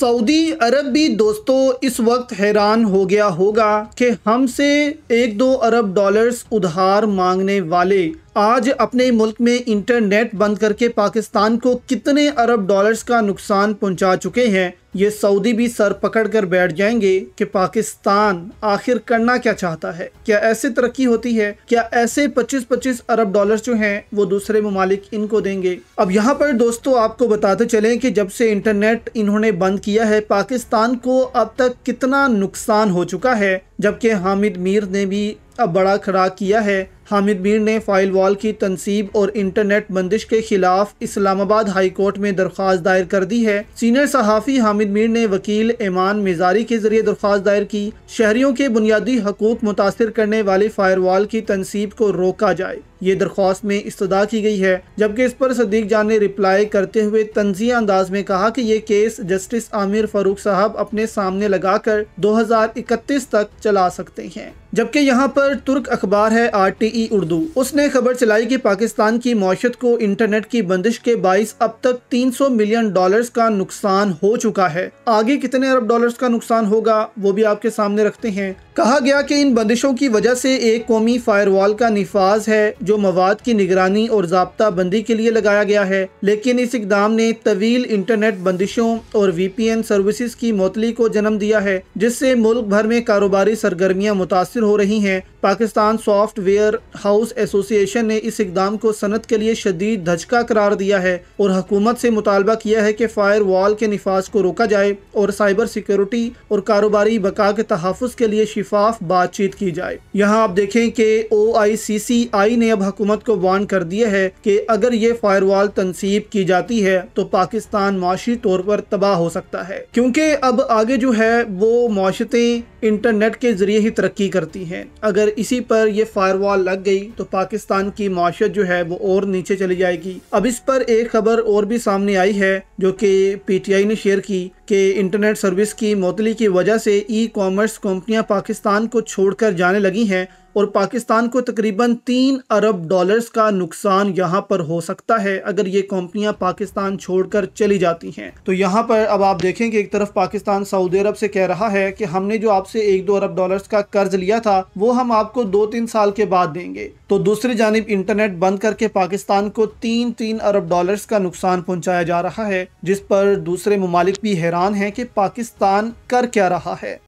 Saudi अरब भी दोस्तों इस वक्त हैरान हो गया होगा कि हमसे एक दो अरब डॉलर्स उधार मांगने वाले आज अपने मुल्क में इंटरनेट बंद करके पाकिस्तान को कितने अरब डॉलर्स का नुकसान पहुंचा चुके हैं ये सऊदी भी सर पकड़ कर बैठ जाएंगे कि पाकिस्तान आखिर करना क्या चाहता है क्या ऐसे तरक्की होती है क्या ऐसे 25-25 अरब डॉलर जो हैं वो दूसरे ममालिक इनको देंगे अब यहाँ पर दोस्तों आपको बताते चलें कि जब से इंटरनेट इन्होंने बंद किया है पाकिस्तान को अब तक कितना नुकसान हो चुका है जबकि हामिद मीर ने भी अब बड़ा खड़ा किया है हामिद मीर ने फाइल वॉल की तनसीब और इंटरनेट बंदिश के खिलाफ इस्लामाबाद हाई कोर्ट में दरख्वास्त दायर कर दी है सीनियर सहाफ़ी हामिद मीर ने वकील ऐमान मिजारी के जरिए दरख्वास्त दायर की शहरियों के बुनियादी हकूक मुतासर करने वाली फायर वॉल की तनसीब को रोका जाए ये दरख्वास्त में इस्तदा की गई है जबकि इस पर सदीक जान ने रिप्लाई करते हुए तंजिया अंदाज में कहा कि ये केस जस्टिस आमिर फारूक साहब अपने सामने लगाकर 2031 तक चला सकते हैं जबकि यहाँ पर तुर्क अखबार है आर टी ई उर्दू उसने खबर चलाई कि पाकिस्तान की मौशत को इंटरनेट की बंदिश के बाईस अब तक 300 मिलियन डॉलर्स का नुकसान हो चुका है आगे कितने अरब डॉलर्स का नुकसान होगा वो भी आपके सामने रखते हैं कहा गया कि इन बंदिशों की वजह से एक कौमी फायरवॉल का निफाज है जो मवाद की निगरानी और जबता बंदी के लिए लगाया गया है लेकिन इस इकदाम ने तवील इंटरनेट बंदिशों और वी पी एन की मोतली को जन्म दिया है जिससे मुल्क भर में कारोबारी सरगर्मियाँ मुतासर हो रही हैं पाकिस्तान सॉफ्टवेयर हाउस एसोसिएशन ने इस इकदाम को सनत के लिए शदीद धचका करार दिया है और हकूमत से मुतालबा किया है कि फायर वॉल के नफाज को रोका जाए और साइबर सिक्योरिटी और कारोबारी बका के तहफ़ के लिए शिफाफ बातचीत की जाए यहाँ आप देखें कि ओ आई सी सी आई ने अब हकूमत को वार्न कर दिया है कि अगर ये फायर वॉल तनसीब की जाती है तो पाकिस्तान माशी तौर पर तबाह हो सकता है क्योंकि अब आगे जो है वो माशतें इंटरनेट के ज़रिए ही तरक्की करती हैं अगर इसी पर यह फायर वॉल लग गई तो पाकिस्तान की माशत जो है वो और नीचे चली जाएगी अब इस पर एक खबर और भी सामने आई है जो कि पीटीआई ने शेयर की कि इंटरनेट सर्विस की मौतली की वजह से ई कॉमर्स कंपनियां पाकिस्तान को छोड़कर जाने लगी हैं और पाकिस्तान को तकरीबन तीन अरब डॉलर्स का नुकसान यहाँ पर हो सकता है अगर ये कंपनियां पाकिस्तान छोड़कर चली जाती हैं तो यहाँ पर अब आप देखेंगे एक तरफ पाकिस्तान सऊदी अरब से कह रहा है कि हमने जो आपसे एक दो अरब डॉलर्स का कर्ज लिया था वो हम आपको दो तीन साल के बाद देंगे तो दूसरी जानब इंटरनेट बंद करके पाकिस्तान को तीन तीन अरब डॉलर्स का नुकसान पहुँचाया जा रहा है जिस पर दूसरे ममालिक भी हैरान हैं कि पाकिस्तान कर क्या रहा है